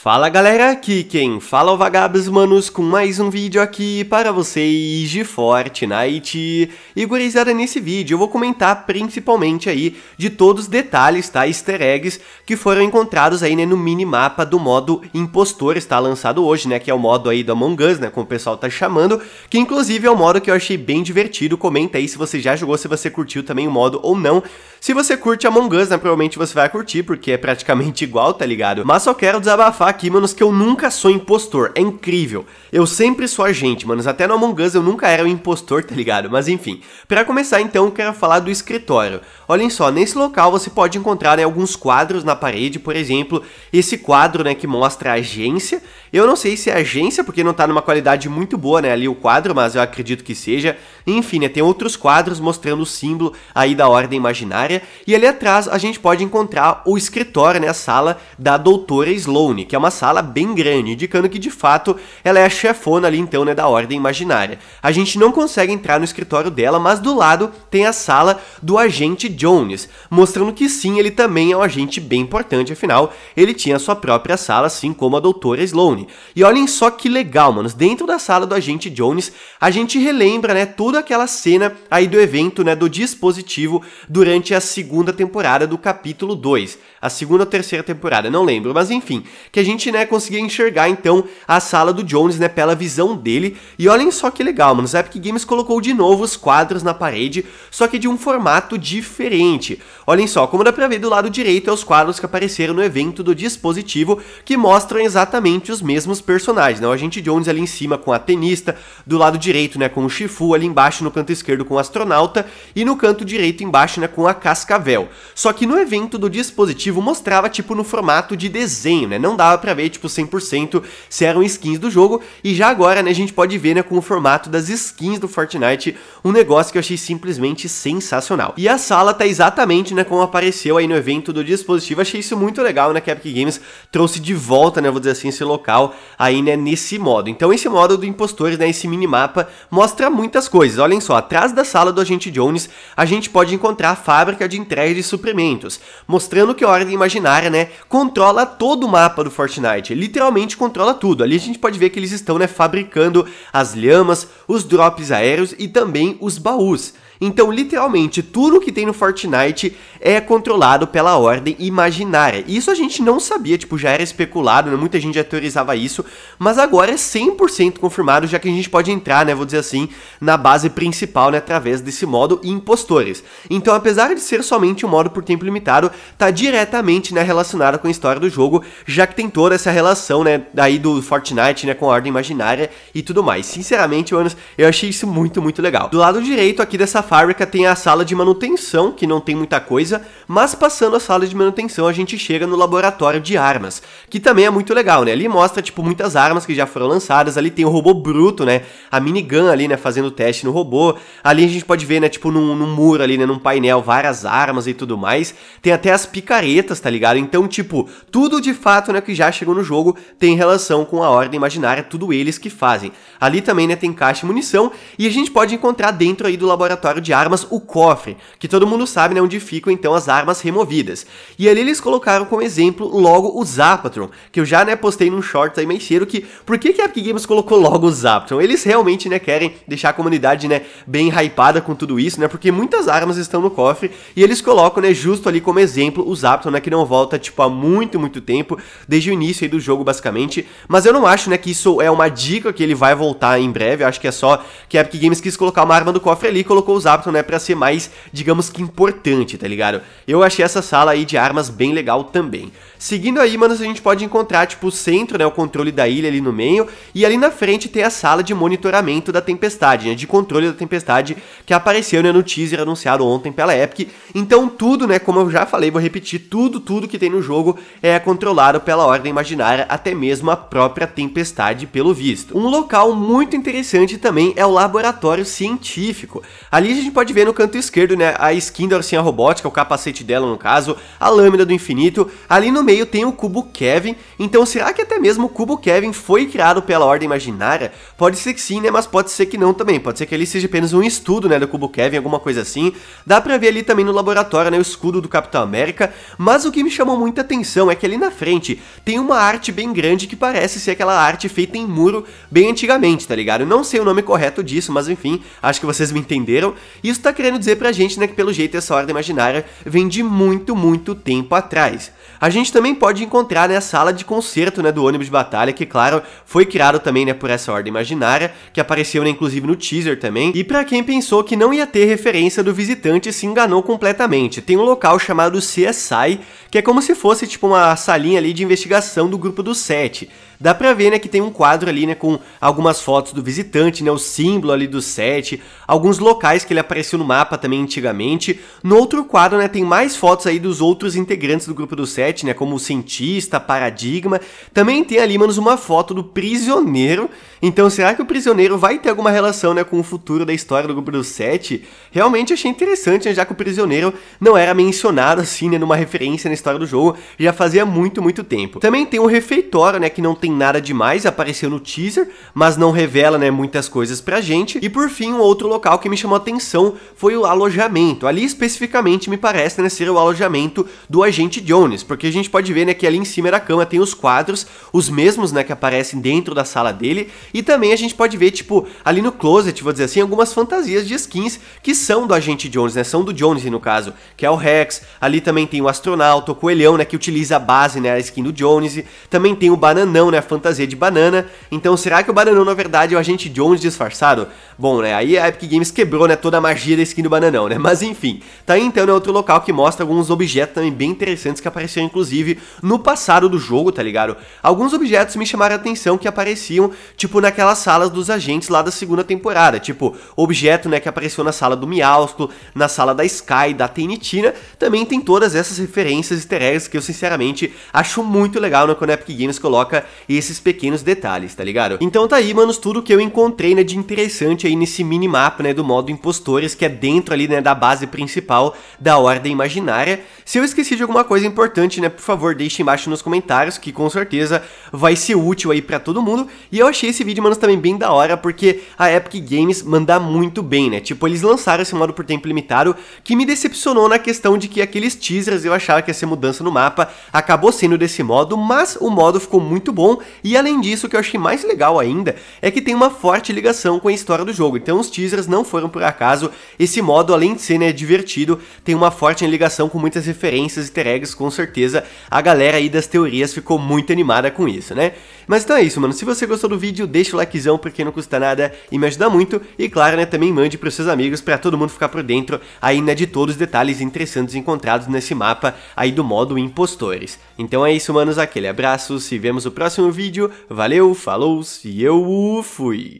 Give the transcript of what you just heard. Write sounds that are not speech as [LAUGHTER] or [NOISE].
Fala galera, aqui quem fala é o Vagabos Manos com mais um vídeo aqui para vocês de Fortnite. E gurizada, nesse vídeo eu vou comentar principalmente aí de todos os detalhes, tá, easter eggs que foram encontrados aí né, no minimapa do modo Impostor, está lançado hoje, né, que é o modo aí do Among Us, né, como o pessoal tá chamando, que inclusive é um modo que eu achei bem divertido, comenta aí se você já jogou, se você curtiu também o modo ou não. Se você curte Among Us, né, provavelmente você vai curtir, porque é praticamente [LAUGHS] igual, tá ligado? Mas só quero desabafar aqui, manos, que eu nunca sou impostor, é incrível. Eu sempre sou agente, manos, até no Among Us eu nunca era um impostor, tá ligado? Mas enfim, para começar então, eu quero falar do escritório. Olhem só, nesse local você pode encontrar né, alguns quadros na parede, por exemplo, esse quadro né, que mostra a agência. Eu não sei se é agência, porque não tá numa qualidade muito boa, né, ali o quadro, mas eu acredito que seja. Enfim, né, tem outros quadros mostrando o símbolo aí da ordem imaginária, área, e ali atrás a gente pode encontrar o escritório, né, a sala da doutora Sloane, que é uma sala bem grande, indicando que de fato ela é a chefona ali então, né, da ordem imaginária. A gente não consegue entrar no escritório dela, mas do lado tem a sala do agente Jones, mostrando que sim, ele também é um agente bem importante, afinal, ele tinha sua própria sala, assim como a doutora Sloane. E olhem só que legal, manos, dentro da sala do agente Jones, a gente relembra, né, toda aquela cena aí do evento, né, do dispositivo durante a a segunda temporada do capítulo 2, a segunda ou terceira temporada, não lembro, mas enfim, que a gente, né, conseguia enxergar então a sala do Jones, né, pela visão dele. E olhem só que legal, mano, o Epic Games colocou de novo os quadros na parede, só que de um formato diferente. Olhem só, como dá pra ver do lado direito é os quadros que apareceram no evento do dispositivo, que mostram exatamente os mesmos personagens, né? O agente Jones ali em cima com a tenista, do lado direito, né, com o Shifu, ali embaixo no canto esquerdo com o astronauta e no canto direito embaixo, né, com a Cascavel. Só que no evento do dispositivo mostrava tipo no formato de desenho, né? Não dava para ver tipo 100% se eram skins do jogo e já agora, né, a gente pode ver, né, com o formato das skins do Fortnite, um negócio que eu achei simplesmente sensacional. E a sala tá exatamente, né, como apareceu aí no evento do dispositivo. Achei isso muito legal, né, que a Epic Games trouxe de volta, né, vou dizer assim, esse local aí, né, nesse modo. Então esse modo do impostores, né, esse minimapa mostra muitas coisas. Olhem só, atrás da sala do agente Jones, a gente pode encontrar a fábrica fábrica de entrega de suprimentos, mostrando que é a Ordem Imaginária, né, controla todo o mapa do Fortnite, literalmente controla tudo. Ali a gente pode ver que eles estão, né, fabricando as lhamas, os drops aéreos e também os baús. Então, literalmente, tudo que tem no Fortnite é controlado pela ordem imaginária. Isso a gente não sabia, tipo, já era especulado, né? muita gente já teorizava isso, mas agora é 100% confirmado, já que a gente pode entrar, né, vou dizer assim, na base principal, né, através desse modo Impostores. Então, apesar de ser somente um modo por tempo limitado, tá diretamente, né, relacionado com a história do jogo, já que tem toda essa relação, né, aí do Fortnite, né, com a ordem imaginária e tudo mais. Sinceramente, Manos, eu achei isso muito, muito legal. Do lado direito aqui dessa fábrica tem a sala de manutenção, que não tem muita coisa, mas passando a sala de manutenção a gente chega no laboratório de armas, que também é muito legal, né? Ali mostra, tipo, muitas armas que já foram lançadas, ali tem o robô bruto, né? A minigun ali, né, fazendo teste no robô. Ali a gente pode ver, né, tipo, num, num muro ali, né, num painel, várias armas e tudo mais. Tem até as picaretas, tá ligado? Então, tipo, tudo de fato, né, que já chegou no jogo tem relação com a Ordem Imaginária, tudo eles que fazem. Ali também, né, tem caixa e munição, e a gente pode encontrar dentro aí do laboratório de Armas o cofre, que todo mundo sabe né, onde ficam então as armas removidas. E ali eles colocaram como exemplo logo o Zapatron, que eu já né, postei num short aí meio cheiro que por que, que a Epic Games colocou logo o Zapatron? Eles realmente né, querem deixar a comunidade né, bem hypada com tudo isso, né? Porque muitas armas estão no cofre e eles colocam né, justo ali como exemplo o Zapatron, né, que não volta tipo há muito, muito tempo, desde o início aí do jogo basicamente. Mas eu não acho né, que isso é uma dica que ele vai voltar em breve, eu acho que é só que a Epic Games quis colocar uma arma do cofre ali e colocou o Zapton, né, pra ser mais, digamos que importante, tá ligado? Eu achei essa sala aí de armas bem legal também. Seguindo aí, mano, a gente pode encontrar, tipo, o centro, né, o controle da ilha ali no meio, e ali na frente tem a sala de monitoramento da tempestade, né, de controle da tempestade, que apareceu, né, no teaser anunciado ontem pela Epic. Então tudo, né, como eu já falei, vou repetir, tudo, tudo que tem no jogo é controlado pela Ordem Imaginária, até mesmo a própria tempestade, pelo visto. Um local muito interessante também é o laboratório científico. Ali a gente pode ver no canto esquerdo, né, a skin da Orsinha Robótica, o capacete dela, no caso, a lâmina do infinito, ali no meio tem o cubo Kevin, então será que até mesmo o cubo Kevin foi criado pela Ordem Imaginária? Pode ser que sim, né, mas pode ser que não também, pode ser que ele seja apenas um estudo, né, do cubo Kevin, alguma coisa assim. Dá pra ver ali também no laboratório, né, o escudo do Capitão América, mas o que me chamou muita atenção é que ali na frente tem uma arte bem grande que parece ser aquela arte feita em muro bem antigamente, tá ligado? Eu não sei o nome correto disso, mas enfim, acho que vocês me entenderam. Isso tá querendo dizer pra gente, né, que pelo jeito essa Ordem Imaginária vem de muito, muito tempo atrás. A gente também também pode encontrar né, a sala de concerto né, do ônibus de batalha, que claro, foi criado também né, por essa ordem imaginária, que apareceu né, inclusive no teaser também. E para quem pensou que não ia ter referência do visitante, se enganou completamente. Tem um local chamado CSI, que é como se fosse tipo uma salinha ali de investigação do grupo do 7 Dá pra ver, né, que tem um quadro ali, né, com algumas fotos do visitante, né, o símbolo ali do set, alguns locais que ele apareceu no mapa também antigamente. No outro quadro, né, tem mais fotos aí dos outros integrantes do grupo do set, né, como o cientista, paradigma. Também tem ali, manos, uma foto do prisioneiro. Então, será que o prisioneiro vai ter alguma relação, né, com o futuro da história do grupo do set? Realmente achei interessante, né, já que o prisioneiro não era mencionado assim, né, numa referência na história do jogo, já fazia muito, muito tempo. Também tem um refeitório, né, que não tem tem nada demais, apareceu no teaser, mas não revela, né, muitas coisas pra gente. E por fim, um outro local que me chamou atenção foi o alojamento. Ali especificamente me parece, né, ser o alojamento do agente Jones, porque a gente pode ver, né, que ali em cima da cama tem os quadros, os mesmos, né, que aparecem dentro da sala dele, e também a gente pode ver, tipo, ali no closet, vou dizer assim, algumas fantasias de skins que são do agente Jones, né, são do Jones no caso, que é o Rex, ali também tem o astronauta, o coelhão, né, que utiliza a base, né, a skin do Jones, também tem o bananão, né, é a fantasia de banana. Então será que o Bananão na verdade é o agente Jones disfarçado? Bom, né, aí a Epic Games quebrou, né, toda a magia da skin do Bananão, né? Mas enfim, tá aí então é né, outro local que mostra alguns objetos também bem interessantes que apareceram inclusive no passado do jogo, tá ligado? Alguns objetos me chamaram a atenção que apareciam tipo naquelas salas dos agentes lá da segunda temporada, tipo objeto, né, que apareceu na sala do Miausclo, na sala da Sky, da Tenitina, também tem todas essas referências easter eggs que eu sinceramente acho muito legal, né, quando a Epic Games coloca esses pequenos detalhes, tá ligado? Então tá aí, manos, tudo que eu encontrei, né, de interessante aí nesse minimapa, né, do modo impostores, que é dentro ali, né, da base principal da Ordem Imaginária. Se eu esqueci de alguma coisa importante, né, por favor, deixe embaixo nos comentários, que com certeza vai ser útil aí para todo mundo. E eu achei esse vídeo, manos, também bem da hora, porque a Epic Games manda muito bem, né? Tipo, eles lançaram esse modo por tempo limitado, que me decepcionou na questão de que aqueles teasers eu achava que ia ser mudança no mapa, acabou sendo desse modo, mas o modo ficou muito bom e além disso, o que eu achei mais legal ainda é que tem uma forte ligação com a história do jogo, então os teasers não foram por acaso. Esse modo, além de ser né, divertido, tem uma forte ligação com muitas referências e easter eggs, com certeza a galera aí das teorias ficou muito animada com isso, né? Mas então é isso, mano. Se você gostou do vídeo, deixa o likezão porque não custa nada e me ajuda muito. E claro, né, também mande pros seus amigos para todo mundo ficar por dentro aí, né, de todos os detalhes interessantes encontrados nesse mapa aí do modo Impostores. Então é isso, manos. Aquele abraço. Se vemos no próximo vídeo. Valeu, falou e eu fui!